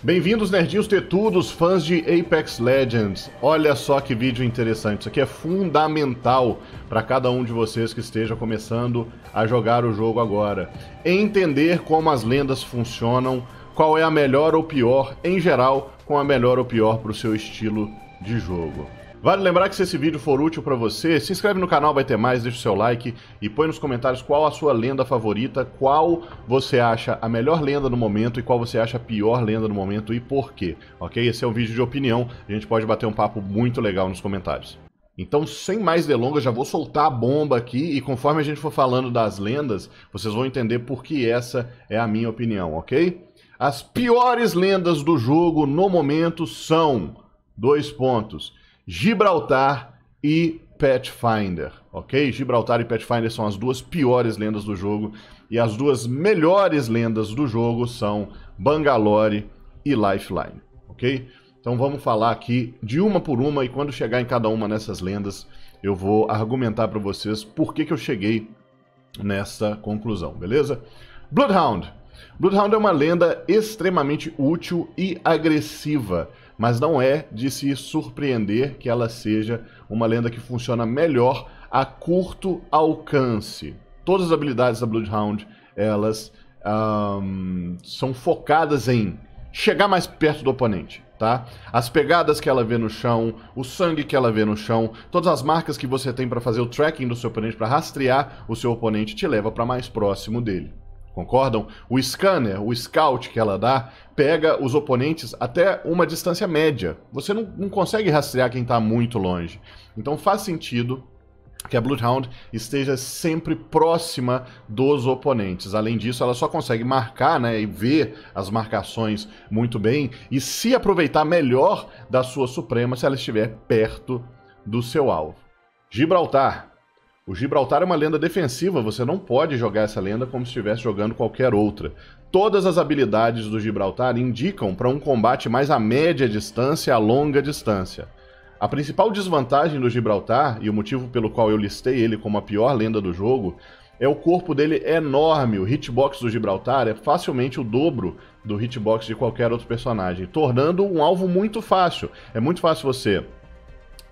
Bem-vindos, nerdinhos tetudos, fãs de Apex Legends. Olha só que vídeo interessante. Isso aqui é fundamental para cada um de vocês que esteja começando a jogar o jogo agora. Entender como as lendas funcionam, qual é a melhor ou pior, em geral, com a melhor ou pior para o seu estilo de jogo. Vale lembrar que se esse vídeo for útil para você, se inscreve no canal, vai ter mais, deixa o seu like e põe nos comentários qual a sua lenda favorita, qual você acha a melhor lenda no momento e qual você acha a pior lenda no momento e por quê, ok? Esse é um vídeo de opinião, a gente pode bater um papo muito legal nos comentários. Então, sem mais delongas, já vou soltar a bomba aqui e conforme a gente for falando das lendas, vocês vão entender por que essa é a minha opinião, ok? As piores lendas do jogo no momento são dois pontos. Gibraltar e Pathfinder, ok? Gibraltar e Pathfinder são as duas piores lendas do jogo e as duas melhores lendas do jogo são Bangalore e Lifeline, ok? Então vamos falar aqui de uma por uma e quando chegar em cada uma nessas lendas eu vou argumentar para vocês por que, que eu cheguei nessa conclusão, beleza? Bloodhound. Bloodhound é uma lenda extremamente útil e agressiva mas não é de se surpreender que ela seja uma lenda que funciona melhor a curto alcance. Todas as habilidades da Bloodhound, elas um, são focadas em chegar mais perto do oponente, tá? As pegadas que ela vê no chão, o sangue que ela vê no chão, todas as marcas que você tem para fazer o tracking do seu oponente para rastrear o seu oponente te leva para mais próximo dele. Concordam? O scanner, o scout que ela dá, pega os oponentes até uma distância média. Você não, não consegue rastrear quem está muito longe. Então faz sentido que a Bloodhound esteja sempre próxima dos oponentes. Além disso, ela só consegue marcar né, e ver as marcações muito bem e se aproveitar melhor da sua Suprema se ela estiver perto do seu alvo. Gibraltar, o Gibraltar é uma lenda defensiva, você não pode jogar essa lenda como se estivesse jogando qualquer outra. Todas as habilidades do Gibraltar indicam para um combate mais à média distância e à longa distância. A principal desvantagem do Gibraltar, e o motivo pelo qual eu listei ele como a pior lenda do jogo, é o corpo dele é enorme. O hitbox do Gibraltar é facilmente o dobro do hitbox de qualquer outro personagem, tornando um alvo muito fácil. É muito fácil você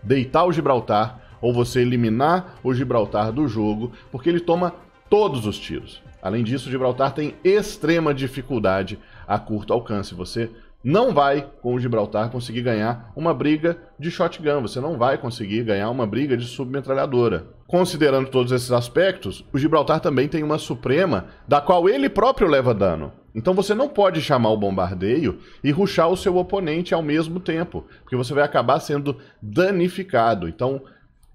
deitar o Gibraltar, ou você eliminar o Gibraltar do jogo, porque ele toma todos os tiros. Além disso, Gibraltar tem extrema dificuldade a curto alcance. Você não vai, com o Gibraltar, conseguir ganhar uma briga de shotgun, você não vai conseguir ganhar uma briga de submetralhadora. Considerando todos esses aspectos, o Gibraltar também tem uma suprema da qual ele próprio leva dano. Então você não pode chamar o bombardeio e ruxar o seu oponente ao mesmo tempo, porque você vai acabar sendo danificado. Então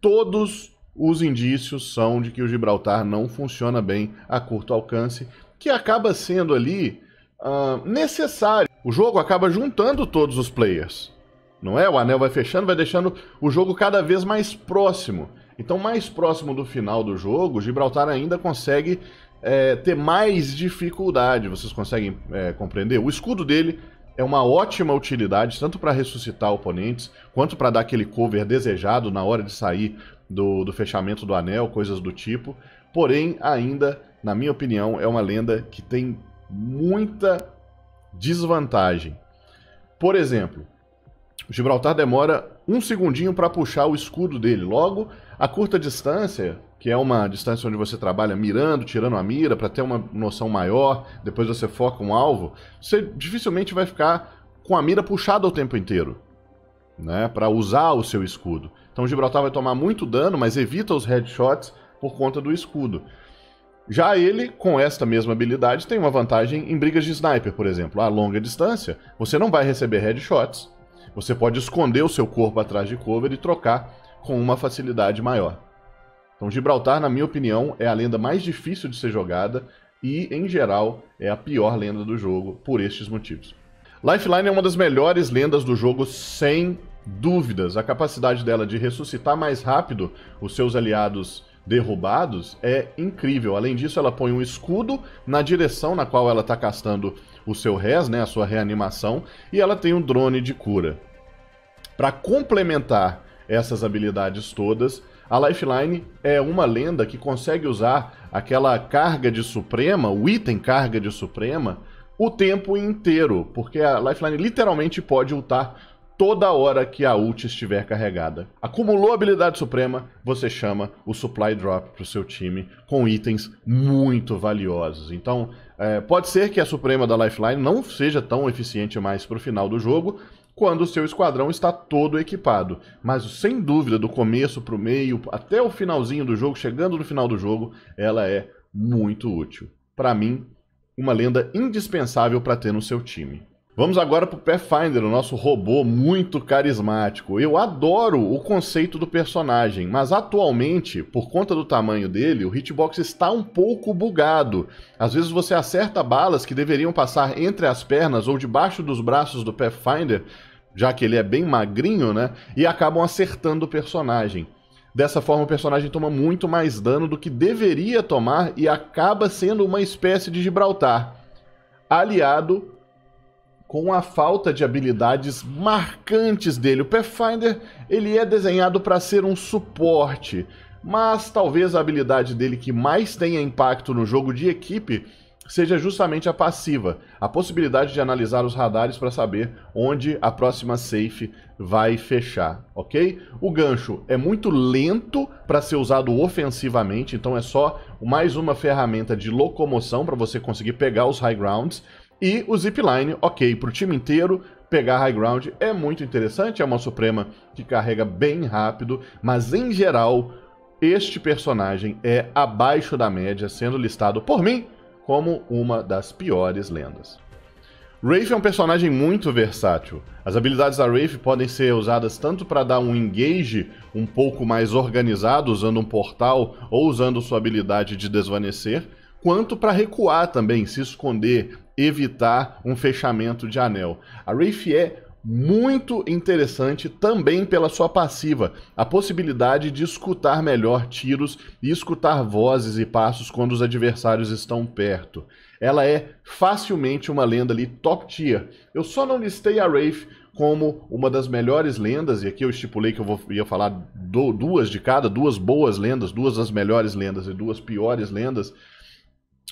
todos os indícios são de que o Gibraltar não funciona bem a curto alcance, que acaba sendo ali uh, necessário. O jogo acaba juntando todos os players, não é? O anel vai fechando, vai deixando o jogo cada vez mais próximo. Então, mais próximo do final do jogo, o Gibraltar ainda consegue é, ter mais dificuldade. Vocês conseguem é, compreender? O escudo dele é uma ótima utilidade, tanto para ressuscitar oponentes, quanto para dar aquele cover desejado na hora de sair do, do fechamento do anel, coisas do tipo. Porém, ainda, na minha opinião, é uma lenda que tem muita desvantagem. Por exemplo, Gibraltar demora um segundinho para puxar o escudo dele. Logo, a curta distância, que é uma distância onde você trabalha mirando, tirando a mira para ter uma noção maior, depois você foca um alvo, você dificilmente vai ficar com a mira puxada o tempo inteiro, né, para usar o seu escudo. Então Gibraltar vai tomar muito dano, mas evita os headshots por conta do escudo. Já ele, com esta mesma habilidade, tem uma vantagem em brigas de sniper, por exemplo. A longa distância, você não vai receber headshots. Você pode esconder o seu corpo atrás de cover e trocar com uma facilidade maior. Então, Gibraltar, na minha opinião, é a lenda mais difícil de ser jogada e, em geral, é a pior lenda do jogo por estes motivos. Lifeline é uma das melhores lendas do jogo, sem dúvidas. A capacidade dela de ressuscitar mais rápido os seus aliados derrubados é incrível. Além disso, ela põe um escudo na direção na qual ela está castando o seu res, né, a sua reanimação, e ela tem um drone de cura. Para complementar essas habilidades todas. A Lifeline é uma lenda que consegue usar aquela carga de Suprema, o item carga de Suprema, o tempo inteiro, porque a Lifeline literalmente pode ultar toda hora que a ult estiver carregada. Acumulou a habilidade suprema, você chama o Supply Drop para o seu time com itens muito valiosos. Então, é, pode ser que a suprema da Lifeline não seja tão eficiente mais para o final do jogo, quando o seu esquadrão está todo equipado. Mas sem dúvida, do começo para o meio, até o finalzinho do jogo, chegando no final do jogo, ela é muito útil. Para mim, uma lenda indispensável para ter no seu time. Vamos agora para o Pathfinder, o nosso robô muito carismático. Eu adoro o conceito do personagem, mas atualmente, por conta do tamanho dele, o hitbox está um pouco bugado. Às vezes você acerta balas que deveriam passar entre as pernas ou debaixo dos braços do Pathfinder já que ele é bem magrinho, né? E acabam acertando o personagem. Dessa forma, o personagem toma muito mais dano do que deveria tomar e acaba sendo uma espécie de Gibraltar, aliado com a falta de habilidades marcantes dele. O Pathfinder ele é desenhado para ser um suporte, mas talvez a habilidade dele que mais tenha impacto no jogo de equipe seja justamente a passiva, a possibilidade de analisar os radares para saber onde a próxima safe vai fechar, ok? O gancho é muito lento para ser usado ofensivamente, então é só mais uma ferramenta de locomoção para você conseguir pegar os high grounds. E o zipline, ok, para o time inteiro, pegar high ground é muito interessante, é uma Suprema que carrega bem rápido, mas em geral, este personagem é abaixo da média, sendo listado por mim como uma das piores lendas. Rafe é um personagem muito versátil. As habilidades da Rafe podem ser usadas tanto para dar um engage um pouco mais organizado usando um portal ou usando sua habilidade de desvanecer, quanto para recuar também, se esconder, evitar um fechamento de anel. A Rafe é muito interessante também pela sua passiva, a possibilidade de escutar melhor tiros e escutar vozes e passos quando os adversários estão perto. Ela é facilmente uma lenda ali top tier. Eu só não listei a Wraith como uma das melhores lendas, e aqui eu estipulei que eu vou, ia falar do, duas de cada, duas boas lendas, duas das melhores lendas e duas piores lendas,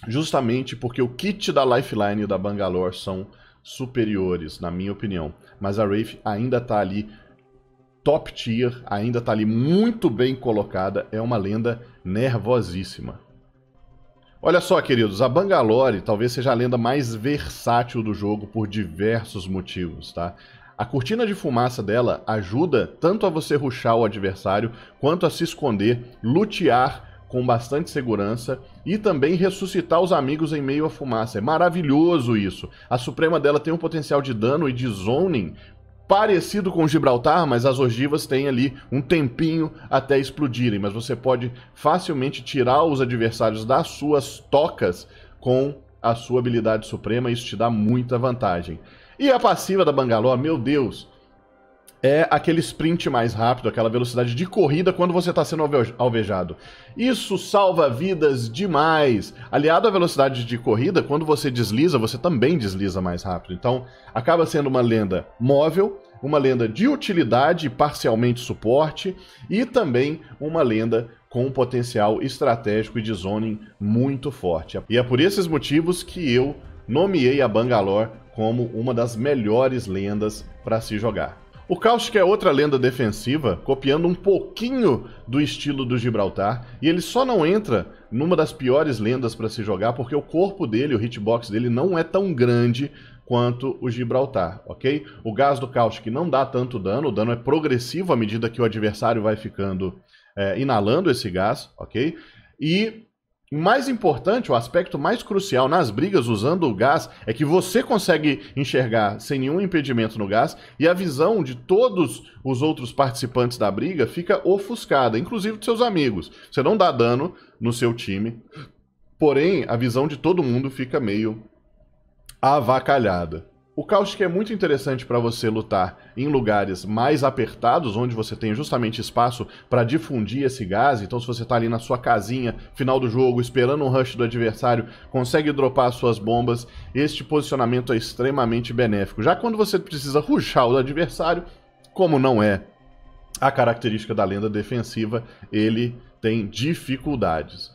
justamente porque o kit da Lifeline e da Bangalore são superiores, na minha opinião. Mas a Wraith ainda está ali top tier, ainda está ali muito bem colocada, é uma lenda nervosíssima. Olha só, queridos, a Bangalore talvez seja a lenda mais versátil do jogo por diversos motivos, tá? A cortina de fumaça dela ajuda tanto a você ruxar o adversário quanto a se esconder, lutear com bastante segurança e também ressuscitar os amigos em meio à fumaça. É maravilhoso isso. A Suprema dela tem um potencial de dano e de zoning parecido com Gibraltar, mas as ogivas têm ali um tempinho até explodirem, mas você pode facilmente tirar os adversários das suas tocas com a sua habilidade suprema, isso te dá muita vantagem. E a passiva da Bangalore, meu Deus, é aquele sprint mais rápido, aquela velocidade de corrida quando você está sendo alvejado. Isso salva vidas demais. Aliado à velocidade de corrida, quando você desliza, você também desliza mais rápido. Então, acaba sendo uma lenda móvel, uma lenda de utilidade, parcialmente suporte, e também uma lenda com um potencial estratégico e de zoning muito forte. E é por esses motivos que eu nomeei a Bangalore como uma das melhores lendas para se jogar. O Kaushik é outra lenda defensiva, copiando um pouquinho do estilo do Gibraltar, e ele só não entra numa das piores lendas para se jogar porque o corpo dele, o hitbox dele não é tão grande quanto o Gibraltar, ok? O gás do Kaushik não dá tanto dano, o dano é progressivo à medida que o adversário vai ficando é, inalando esse gás, ok? E mais importante, o aspecto mais crucial nas brigas usando o gás é que você consegue enxergar sem nenhum impedimento no gás e a visão de todos os outros participantes da briga fica ofuscada, inclusive de seus amigos. Você não dá dano no seu time, porém a visão de todo mundo fica meio avacalhada. O que é muito interessante para você lutar em lugares mais apertados, onde você tem justamente espaço para difundir esse gás. Então, se você está ali na sua casinha, final do jogo, esperando um rush do adversário, consegue dropar suas bombas, este posicionamento é extremamente benéfico. Já quando você precisa rushar o adversário, como não é a característica da lenda defensiva, ele tem dificuldades.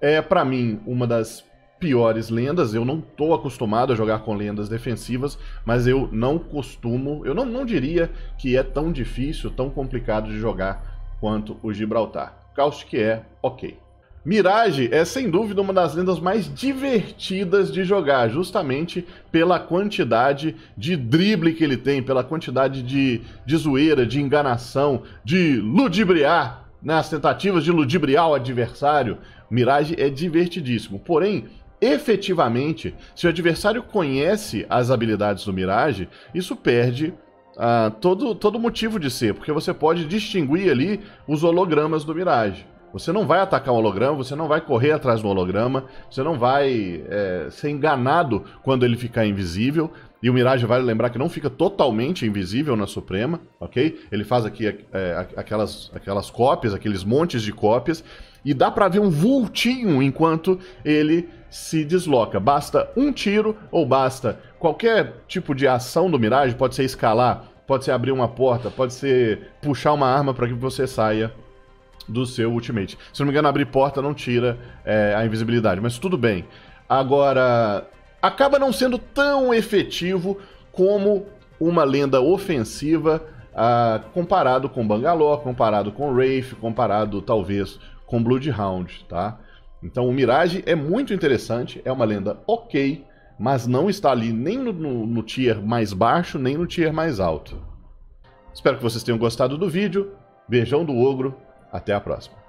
É, para mim, uma das piores lendas. Eu não estou acostumado a jogar com lendas defensivas, mas eu não costumo, eu não, não diria que é tão difícil, tão complicado de jogar quanto o Gibraltar. que é ok. Mirage é sem dúvida uma das lendas mais divertidas de jogar, justamente pela quantidade de drible que ele tem, pela quantidade de, de zoeira, de enganação, de ludibriar, nas né, tentativas de ludibriar o adversário. Mirage é divertidíssimo. Porém, efetivamente, se o adversário conhece as habilidades do Mirage, isso perde ah, todo, todo motivo de ser, porque você pode distinguir ali os hologramas do Mirage. Você não vai atacar o holograma, você não vai correr atrás do holograma, você não vai é, ser enganado quando ele ficar invisível. E o Mirage vale lembrar que não fica totalmente invisível na Suprema, ok? Ele faz aqui é, aquelas, aquelas cópias, aqueles montes de cópias, e dá para ver um vultinho enquanto ele se desloca. Basta um tiro ou basta qualquer tipo de ação do Mirage, pode ser escalar, pode ser abrir uma porta, pode ser puxar uma arma para que você saia do seu ultimate. Se não me engano, abrir porta não tira é, a invisibilidade, mas tudo bem. Agora, acaba não sendo tão efetivo como uma lenda ofensiva ah, comparado com Bangalore, comparado com Wraith, comparado talvez com Bloodhound, tá? Então o Mirage é muito interessante, é uma lenda ok, mas não está ali nem no, no, no tier mais baixo, nem no tier mais alto. Espero que vocês tenham gostado do vídeo. Beijão do ogro, até a próxima.